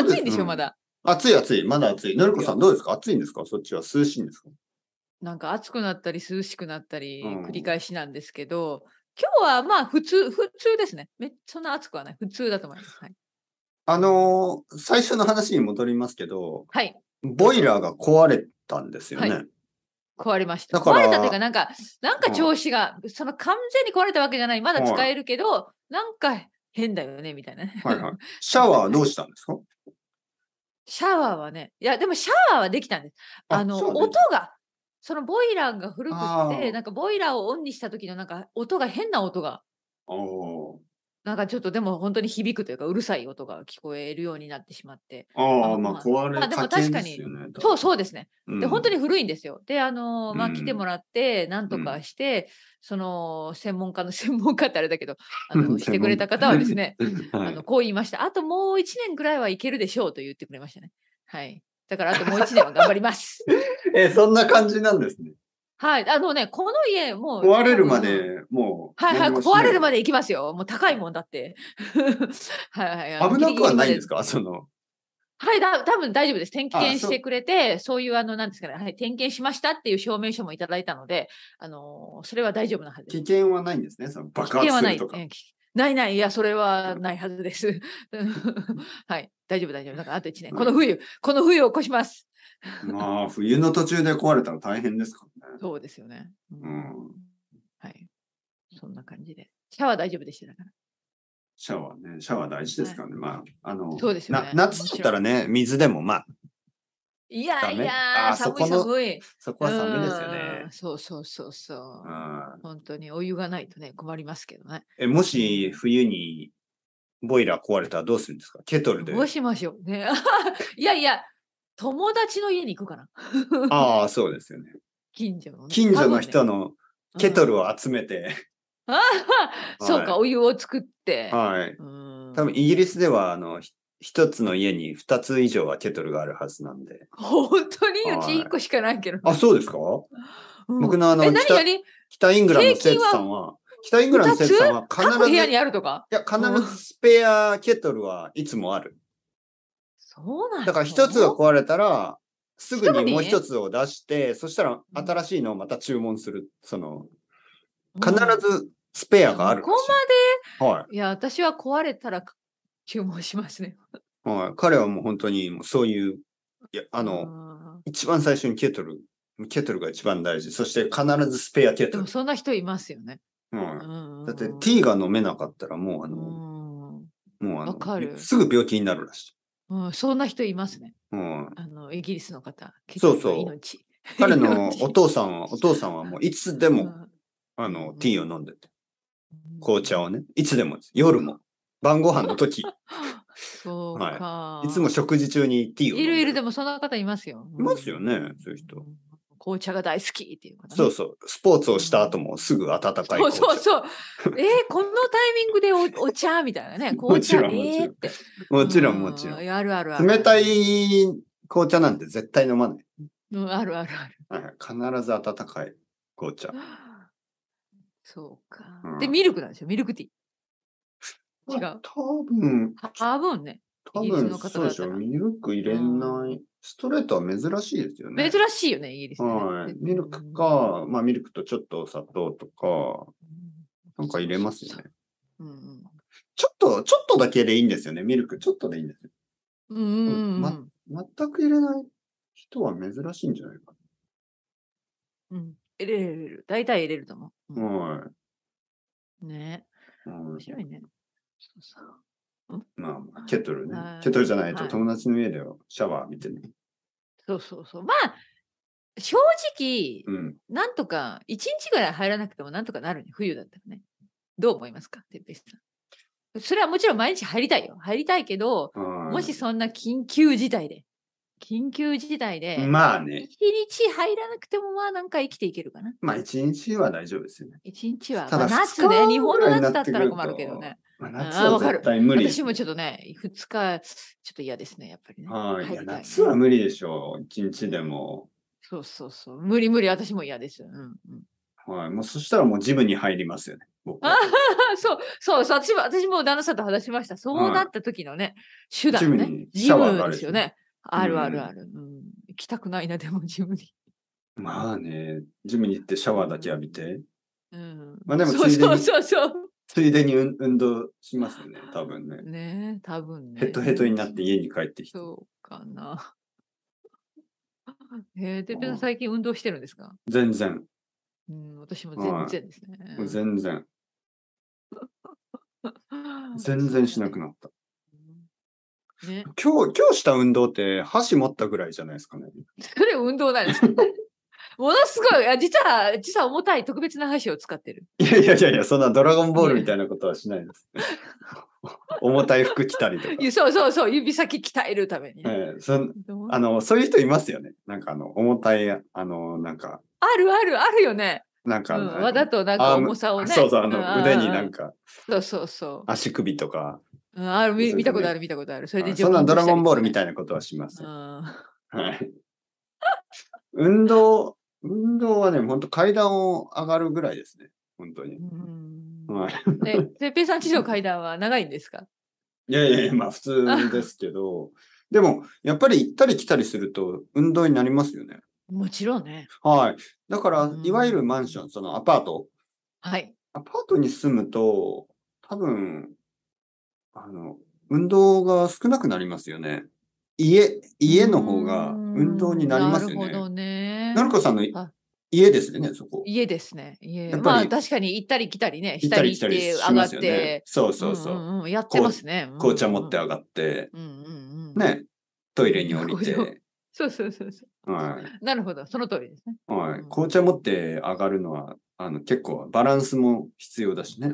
暑いんでしょ、まだ。暑い暑い、うまだ暑い。のりこさんどうですか暑いんですかそっちは涼しいんですかなんか暑くなったり涼しくなったり繰り返しなんですけど、うん、今日はまあ普通、普通ですね。めっちゃな暑くはない。普通だと思います。はい、あのー、最初の話に戻りますけど、はい。ボイラーが壊れたんですよね。はい壊れました。壊れたというか、なんか、なんか調子が、うん、その完全に壊れたわけじゃない、まだ使えるけど、うん、なんか変だよねみたいな、ね。はいはい。シャワーはどうしたんですかシャワーはね、いや、でもシャワーはできたんです。あの、音が、そのボイラーが古くって、なんかボイラーをオンにした時のなんか音が変な音が。なんかちょっとでも本当に響くというかうるさい音が聞こえるようになってしまって。ああ、まあ壊れまあでも確かに、そうそうですね、うん、で、本当に古いんですよ。で、あの、まあ来てもらって、なんとかして、うん、その専門家の 専門家ってあれだけど、あの、してくれた方はですね、はい、あのこう言いました。あともう1年ぐらいはいけるでしょうと言ってくれましたね。はい。だからあともう1年は頑張ります。え、そんな感じなんですね。はい。あのね、この家、もう。壊れるまで、もう。はいはい。壊れるまで行きますよ。もう高いもんだって。はいはい。危なくはないんですかその。はい、だ多分大丈夫です。点検してくれて、そういう、あの、なんですかね、はい、点検しましたっていう証明書もいただいたので、あのー、それは大丈夫なはずです。危険はないんですね、その爆発するとか。危険はない。ないない、いや、それはないはずです。はい、大丈夫、大丈夫。だからあと1年、この冬、この冬を起こします。まあ、冬の途中で壊れたら大変ですからね。そうですよね。うん。はい。そんな感じで。シャワー大丈夫でしたから。シャワーね、シャワー大事ですからね。はい、まあ、あの、そうですよね、夏だったらね、水でもまあ、いやいや、寒い寒い。そこは寒いですよね。そうそうそうそう。本当にお湯がないとね、困りますけどね。えもし冬にボイラー壊れたらどうするんですかケトルで。どうしましょうね。いやいや、友達の家に行くかな。ああ、そうですよね。近所の、ね、近所の人のケトルを集めて、ね。ああ、そうか、お湯を作って。はい。多分イギリスではあの一つの家に二つ以上はケトルがあるはずなんで。本当にうち一個しかないけど。あ、そうですか、うん、僕のあの北、北イングランドの生徒さんは、北イングランドの生徒さんは必ず、部屋にあるとかいや、必ずスペアケトルはいつもある。そうなんだから一つが壊れたら、すぐにもう一つを出して、そしたら新しいのをまた注文する。その、必ずスペアがある。ここまで、はい、いや、私は壊れたら注文しますね。はい、彼はもう本当にもうそういう、いやあの一番最初にケトル、ケトルが一番大事、そして必ずスペアケトル。でもそんな人いますよね。はい、だってティーが飲めなかったらもうあの、もうあのかるすぐ病気になるらしい。うん、そんな人いますね。うん、あのイギリスの方、そうそう。彼の お父さんは、お父さんはもういつでも、あの、ティーを飲んでて。紅茶をね、いつでも、夜も。晩ご飯の時。そうか、はい。いつも食事中にティーを。いるいる、でもそんな方いますよ。いますよね、そういう人。紅茶が大好きっていうね、そうそう。スポーツをした後もすぐ温かいそうそうそう。えー、このタイミングでおお茶みたいなね。紅茶もちろん、もちろん。もちろん、あるあるある。冷たい紅茶なんて絶対飲まない。うん、あるあるある。必ず温かい紅茶。そうか、うん。で、ミルクなんですよ。ミルクティー。違う。多分。多分ね。多分、そうでしょ。ミルク入れない。ストレートは珍しいですよね。珍しいよね、イギリス、ね、はい。ミルクか、まあミルクとちょっと砂糖とか、なんか入れますよね。うん、ちょっと、ちょっとだけでいいんですよね。ミルクちょっとでいいんですよ。うん、ま。全く入れない人は珍しいんじゃないかな。うん。入れる、れる。大体入れると思う。うん、はい。ね。面白いね。まあ、ケトルね。ケトルじゃないと友達の家でシャワー見てね。そうそうそう。まあ、正直、うん、なんとか、1日ぐらい入らなくてもなんとかなるね。冬だったらね。どう思いますか、てペスさん。それはもちろん毎日入りたいよ。入りたいけど、もしそんな緊急事態で、緊急事態で、まあね。一日入らなくても、まあなんか生きていけるかな。まあ一日は大丈夫ですよね。一日は、ただまあ、夏ね、日本の夏だったら困るけどね。まあ、夏は絶対無理、私もちょっとね、二日、ちょっと嫌ですね、やっぱりね。はい、いや夏は無理でしょう、一日でも。そうそうそう、無理無理、私も嫌です。うん、うん、はい、もうそしたらもうジムに入りますよね。あそうそうそう私も、私も旦那さんと話しました。そうなった時のね、はい、手段ね。ジムですよね。あるあるある、うん。行きたくないな、でもジムに。まあね、ジムに行ってシャワーだけ浴びて。うん。まあでもついでに、そうそうそうついでに運動しますね、多分ね。ね多分ね。ヘトヘトになって家に帰ってきて。そうかな。え、てっん最近運動してるんですか全然。うん、私も全然ですね。全然。全然しなくなった。ね、今日、今日した運動って箸持ったぐらいじゃないですかね。それ運動なんです ものすごい、実は、実は重たい特別な箸を使ってる。いやいやいやいや、そんなドラゴンボールみたいなことはしないです。重たい服着たりとか。そうそうそう、指先鍛えるために、ね。えー、そあのそういう人いますよね。なんかあの、重たい、あの、なんか。あるあるあるよね。なんか、うん、わざとなんか重さをね。そうそう、あの、腕になんか。そうそうそう。足首とか。ある見見たことある、見たことある。それでそんなドラゴンボールみたいなことはします。はい。運動、運動はね、本当階段を上がるぐらいですね。本当に。はい。え、てっぺいさん、地上階段は長いんですかいやいやいや、まあ普通ですけど、でも、やっぱり行ったり来たりすると運動になりますよね。もちろんね。はい。だから、いわゆるマンション、そのアパート。はい。アパートに住むと、多分、あの、運動が少なくなりますよね。家、家の方が運動になりますよね。なるほどね。なるこさんの家ですね、そこ。家ですね。家。まあ確かに行ったり来たりね、下に行って上がって。そうそうそう。やってますね。紅茶持って上がって、ね、トイレに降りて。そうそうそうそう。はい。なるほど、その通りですね。はい。紅茶持って上がるのは、あの結構バランスも必要だしね。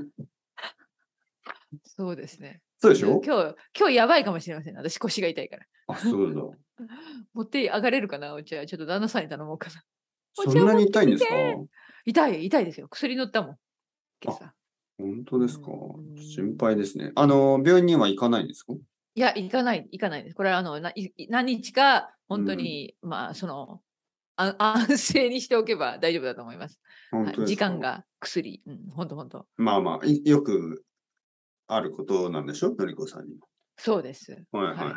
そうですね。そうでしょ今日、今日やばいかもしれません。私腰が痛いから。あ、そうだ。持って上がれるかなお茶。ちょっと旦那さんに頼もうかな。そんなに痛いんですか痛い、痛いですよ。薬乗ったもん。今朝。本当ですか心配ですね。あの、病院には行かないんですかいや、行かない、行かないです。これは、あの、何日か、本当に、うん、まあ、そのあ、安静にしておけば大丈夫だと思います。時間が薬、うん、本当本当。まあまあ、よくあることなんでしょのりこさんにも。そうです。はいはい、はい。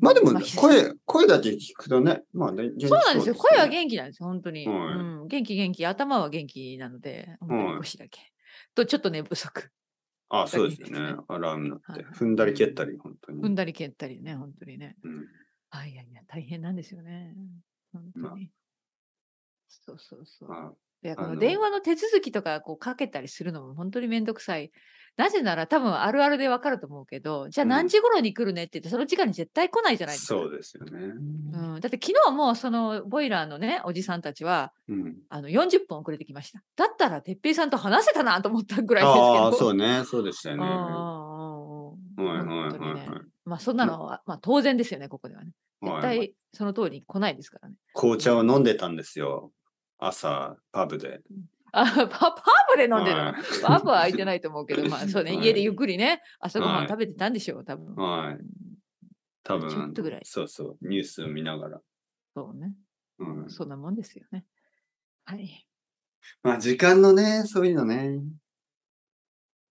まあでも、声、声だけ聞くとね、まあ、ね、そうなんですよ。声は元気なんです、本当に。はい、うん、元気元気、頭は元気なので、腰だけ、と、ちょっと寝不足。ああそうですね。あらんなって、はい。踏んだり蹴ったり、本当に。踏んだり蹴ったりね、本当にね。うん、あいやいや、大変なんですよね。本当に。まあ、そうそうそう。あやこの電話の手続きとかこうかけたりするのも本当にめんどくさい。なぜなら多分あるあるでわかると思うけど、じゃあ何時頃に来るねって言って、その時間に絶対来ないじゃないですか。そうですよね。うん、だって昨日もそのボイラーのね、おじさんたちは、うん、あの40分遅れてきました。だったら哲平さんと話せたなと思ったぐらいですけど。ああ、そうね。そうでしたね。うんはいまあそんなのは、まあ当然ですよね、ここではね。絶対その通り来ないですからね。紅茶を飲んでたんですよ。朝、パブで。あパパブで飲んでる、はい、パブは空いてないと思うけど、まあそうね、家でゆっくりね、朝ごはん食べてたんでしょう、多分。はい。多分、ちょっとぐらい。そうそう、ニュースを見ながら。そうね。うん、そんなもんですよね。はい。まあ時間のね、そういうのね。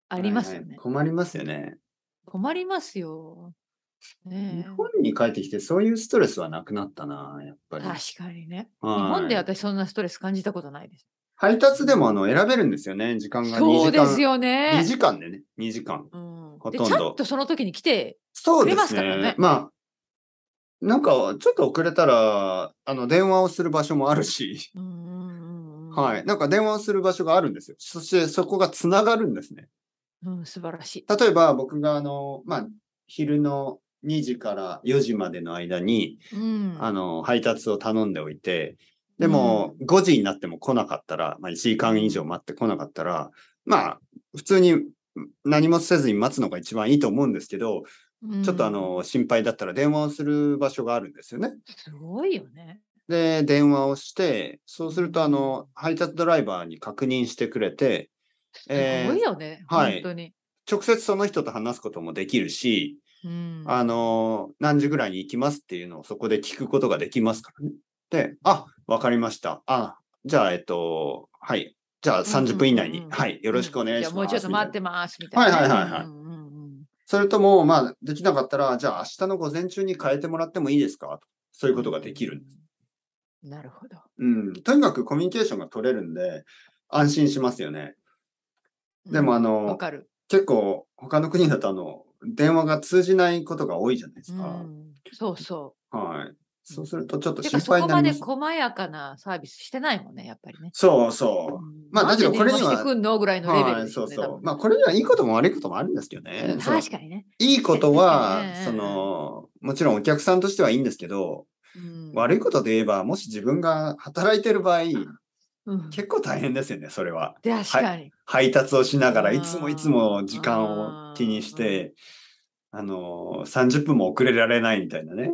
ありますよね。はいはい、困りますよね。困りますよ。日本に帰ってきてそういうストレスはなくなったな、やっぱり。確かにね。日本で私そんなストレス感じたことないです。配達でもあの選べるんですよね、時間が2時間。そうですよね。2時間でね、2時間。うん、ほとんど。ちゃんとその時に来てくれますからね。そうですね。まあ、なんかちょっと遅れたら、あの、電話をする場所もあるし、はい。なんか電話をする場所があるんですよ。そしてそこがつながるんですね。うん、素晴らしい。例えば僕があの、まあ、昼の2時から4時までの間に、うん、あの、配達を頼んでおいて、でも、5時になっても来なかったら、まあ、1時間以上待って来なかったら、まあ、普通に何もせずに待つのが一番いいと思うんですけど、うん、ちょっとあの、心配だったら電話をする場所があるんですよね。すごいよね。で、電話をして、そうすると、あの、配達ドライバーに確認してくれて、すごいよね、えー、はい、直接その人と話すこともできるし、あの、何時ぐらいに行きますっていうのをそこで聞くことができますからね。で、あ、わかりました。あ、じゃあ、えっと、はい。じゃあ30分以内に、うんうんうん、はい、よろしくお願いします。もうちょっと待ってます、みたいな。はいはいはいはい。うんうんうん、それとも、まあ、できなかったら、じゃあ明日の午前中に変えてもらってもいいですかそういうことができるんです。うん、なるほど。うん。とにかくコミュニケーションが取れるんで、安心しますよね。でも、あの、うん、結構、他の国だと、あの、電話が通じないことが多いじゃないですか。うん、そうそう。はい。そうするとちょっと心配になります。そこまで細やかなサービスしてないもんね、やっぱりね。そうそう。まあ、だけどこれには。くんのぐらいのレベル、ね、はい、そうそう。まあ、これにはいいことも悪いこともあるんですけどね。確かにね。いいことは、その、もちろんお客さんとしてはいいんですけど、うん、悪いことで言えば、もし自分が働いてる場合、結構大変ですよね、それは。確かに。配達をしながらいつもいつも時間を気にして、あの、30分も遅れられないみたいなね。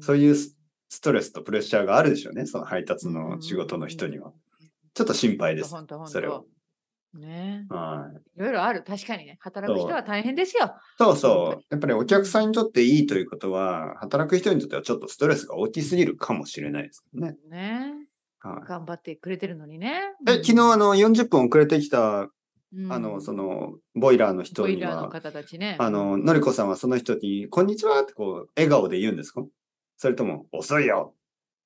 そういうストレスとプレッシャーがあるでしょうね、その配達の仕事の人には。ちょっと心配です、それは。ね、はい。いろいろある、確かにね。働く人は大変ですよ。そうそうやっぱりお客さんにとっていいということは、働く人にとってはちょっとストレスが大きすぎるかもしれないですね。ね。はい、頑張ってくれてるのにね。え、昨日あの40分遅れてきた、あの、その、ボイラーの人には、ボイラーの方たちね。あの、のりこさんはその人に、こんにちはってこう、笑顔で言うんですかそれとも、遅いよ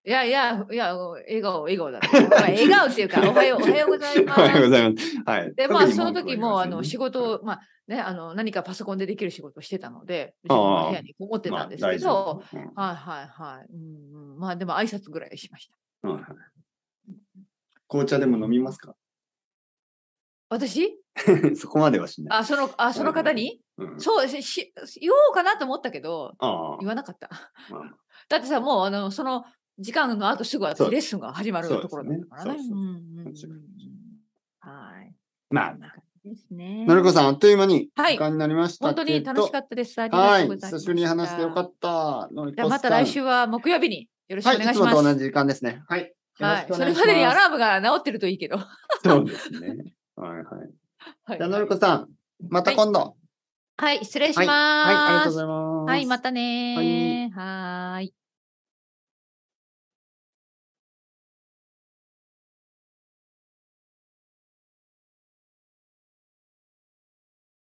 いやいや、いや、笑顔、笑顔だ。笑顔っていうか、おはよう、おはようございます。おはようございます。はい。で、まあ、その時も、あの、仕事を、まあ、ね、あの、何かパソコンでできる仕事をしてたので、自分の部屋にこもってたんですけど、はいはいはい。うん、まあ、でも、挨拶ぐらいしました。うん紅茶でも飲みますか私 そこまではしない。あ、その、あ、その方に、うん、そうし、言おうかなと思ったけど、言わなかった。だってさ、もう、あの、その時間の後すぐレッスンが始まるところだからね。はい。まあ、ですね。のりこさん、あっという間に時間になりました、はい、本当に楽しかったです。ありがとうございます。久しぶりに話してよかった。じゃまた来週は木曜日によろしくお願いします。はい、いつもと同じ時間ですね。はい。はい。それまでにアラームが治ってるといいけど。そうですね。はいはい。じゃあ、のりこさん、また今度。はいはい、失礼します、はい。はい、ありがとうございます。はい、またねはい。はい